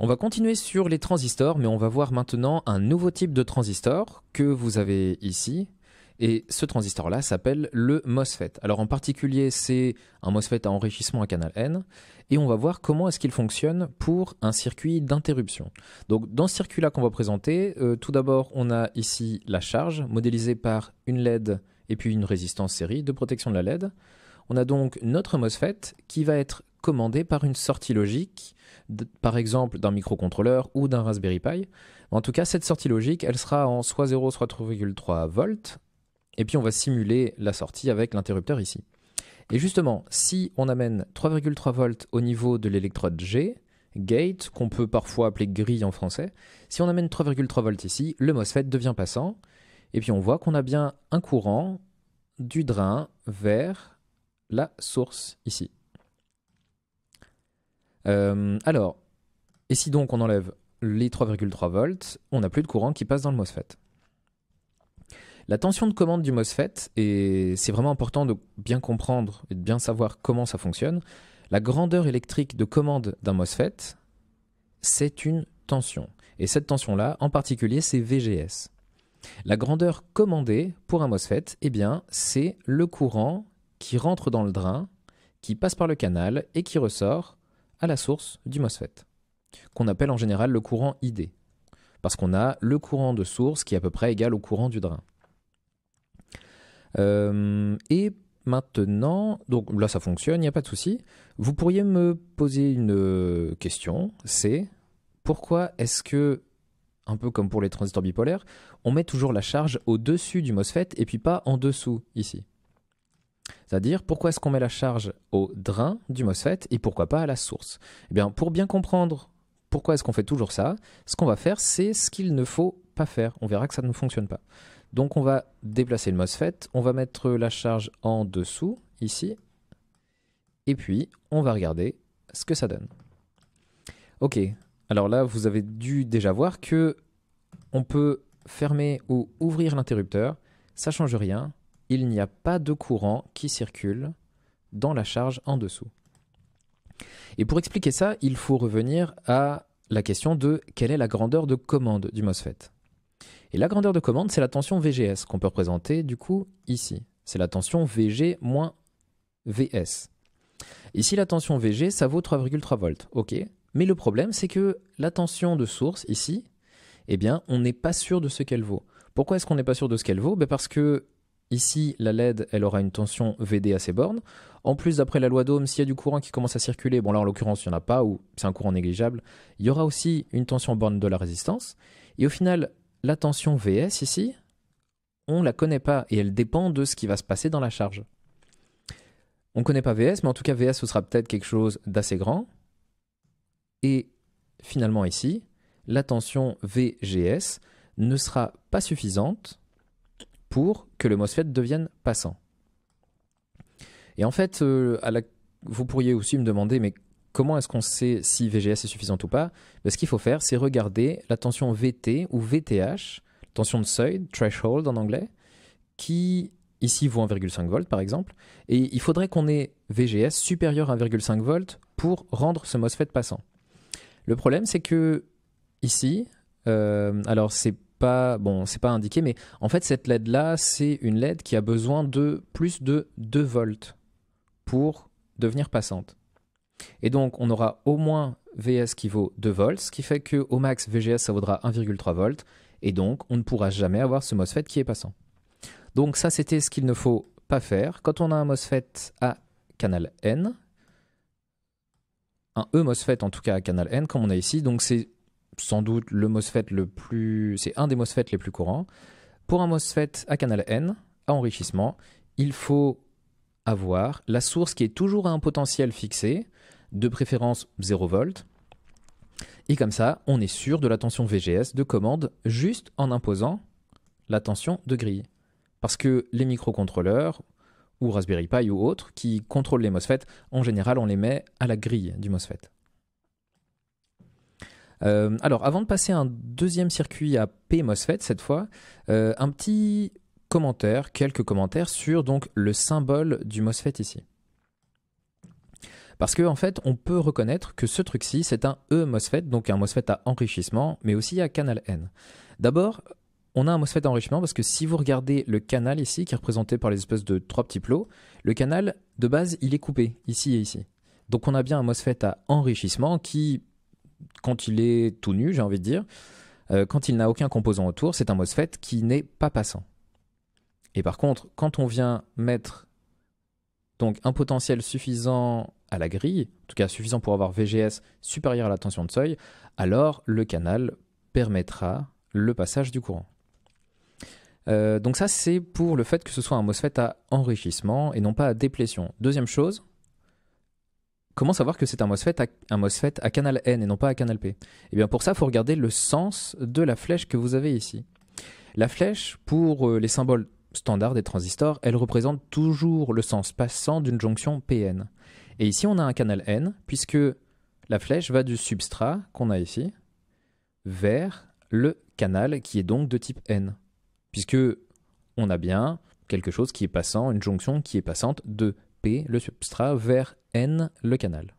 On va continuer sur les transistors, mais on va voir maintenant un nouveau type de transistor que vous avez ici. Et ce transistor-là s'appelle le MOSFET. Alors en particulier, c'est un MOSFET à enrichissement à canal N. Et on va voir comment est-ce qu'il fonctionne pour un circuit d'interruption. Donc dans ce circuit-là qu'on va présenter, euh, tout d'abord on a ici la charge modélisée par une LED et puis une résistance série de protection de la LED. On a donc notre MOSFET qui va être commandé par une sortie logique, par exemple d'un microcontrôleur ou d'un Raspberry Pi. En tout cas, cette sortie logique, elle sera en soit 0, soit 3,3 volts. Et puis on va simuler la sortie avec l'interrupteur ici. Et justement, si on amène 3,3 volts au niveau de l'électrode G, gate, qu'on peut parfois appeler grille en français, si on amène 3,3 volts ici, le MOSFET devient passant. Et puis on voit qu'on a bien un courant du drain vers la source ici. Euh, alors, et si donc on enlève les 3,3 volts, on n'a plus de courant qui passe dans le MOSFET. La tension de commande du MOSFET, et c'est vraiment important de bien comprendre et de bien savoir comment ça fonctionne, la grandeur électrique de commande d'un MOSFET, c'est une tension. Et cette tension-là, en particulier, c'est VGS. La grandeur commandée pour un MOSFET, eh bien, c'est le courant qui rentre dans le drain, qui passe par le canal et qui ressort à la source du MOSFET, qu'on appelle en général le courant ID, parce qu'on a le courant de source qui est à peu près égal au courant du drain. Euh, et maintenant, donc là ça fonctionne, il n'y a pas de souci. Vous pourriez me poser une euh, question, c'est pourquoi est-ce que, un peu comme pour les transistors bipolaires, on met toujours la charge au-dessus du MOSFET et puis pas en dessous ici c'est-à-dire pourquoi est-ce qu'on met la charge au drain du MOSFET et pourquoi pas à la source Eh bien, pour bien comprendre pourquoi est-ce qu'on fait toujours ça, ce qu'on va faire, c'est ce qu'il ne faut pas faire. On verra que ça ne fonctionne pas. Donc on va déplacer le MOSFET, on va mettre la charge en dessous, ici, et puis on va regarder ce que ça donne. Ok, alors là vous avez dû déjà voir que on peut fermer ou ouvrir l'interrupteur, ça ne change rien, il n'y a pas de courant qui circule dans la charge en dessous. Et pour expliquer ça, il faut revenir à la question de quelle est la grandeur de commande du MOSFET. Et la grandeur de commande, c'est la tension VGS qu'on peut représenter du coup ici. C'est la tension VG moins VS. Ici, la tension VG, ça vaut 3,3 volts. Ok. Mais le problème, c'est que la tension de source ici, eh bien, on n'est pas sûr de ce qu'elle vaut. Pourquoi est-ce qu'on n'est pas sûr de ce qu'elle vaut ben, Parce que Ici, la LED, elle aura une tension VD à ses bornes. En plus, d'après la loi d'Ohm, s'il y a du courant qui commence à circuler, bon là en l'occurrence il n'y en a pas, ou c'est un courant négligeable, il y aura aussi une tension borne de la résistance. Et au final, la tension VS ici, on ne la connaît pas, et elle dépend de ce qui va se passer dans la charge. On ne connaît pas VS, mais en tout cas VS ce sera peut-être quelque chose d'assez grand. Et finalement ici, la tension VGS ne sera pas suffisante pour que le MOSFET devienne passant. Et en fait, euh, vous pourriez aussi me demander, mais comment est-ce qu'on sait si VGS est suffisant ou pas ben, Ce qu'il faut faire, c'est regarder la tension VT ou VTH, tension de seuil, threshold en anglais, qui ici vaut 1,5 V par exemple, et il faudrait qu'on ait VGS supérieur à 1,5 V pour rendre ce MOSFET passant. Le problème, c'est que ici, euh, alors c'est pas, bon, c'est pas indiqué, mais en fait, cette LED-là, c'est une LED qui a besoin de plus de 2 volts pour devenir passante. Et donc, on aura au moins VS qui vaut 2 volts, ce qui fait que au max, VGS, ça vaudra 1,3 volts, et donc, on ne pourra jamais avoir ce MOSFET qui est passant. Donc, ça, c'était ce qu'il ne faut pas faire. Quand on a un MOSFET à canal N, un E MOSFET en tout cas à canal N, comme on a ici, donc c'est sans doute le MOSFET le plus. C'est un des MOSFET les plus courants. Pour un MOSFET à canal N, à enrichissement, il faut avoir la source qui est toujours à un potentiel fixé, de préférence 0 V. Et comme ça, on est sûr de la tension VGS de commande juste en imposant la tension de grille. Parce que les microcontrôleurs, ou Raspberry Pi ou autres, qui contrôlent les MOSFET, en général, on les met à la grille du MOSFET. Euh, alors, avant de passer à un deuxième circuit à P MOSFET cette fois, euh, un petit commentaire, quelques commentaires sur donc le symbole du MOSFET ici. Parce qu'en en fait, on peut reconnaître que ce truc-ci, c'est un E MOSFET, donc un MOSFET à enrichissement, mais aussi à canal N. D'abord, on a un MOSFET enrichissement parce que si vous regardez le canal ici, qui est représenté par les espèces de trois petits plots, le canal de base, il est coupé ici et ici. Donc on a bien un MOSFET à enrichissement qui quand il est tout nu, j'ai envie de dire, euh, quand il n'a aucun composant autour, c'est un MOSFET qui n'est pas passant. Et par contre, quand on vient mettre donc un potentiel suffisant à la grille, en tout cas suffisant pour avoir VGS supérieur à la tension de seuil, alors le canal permettra le passage du courant. Euh, donc ça c'est pour le fait que ce soit un MOSFET à enrichissement et non pas à déplétion. Deuxième chose, Comment savoir que c'est un MOSFET, à, à canal N et non pas à canal P Eh bien pour ça, il faut regarder le sens de la flèche que vous avez ici. La flèche, pour euh, les symboles standards des transistors, elle représente toujours le sens passant d'une jonction PN. Et ici, on a un canal N, puisque la flèche va du substrat qu'on a ici vers le canal qui est donc de type N. Puisque on a bien quelque chose qui est passant, une jonction qui est passante de le substrat, vers N, le canal.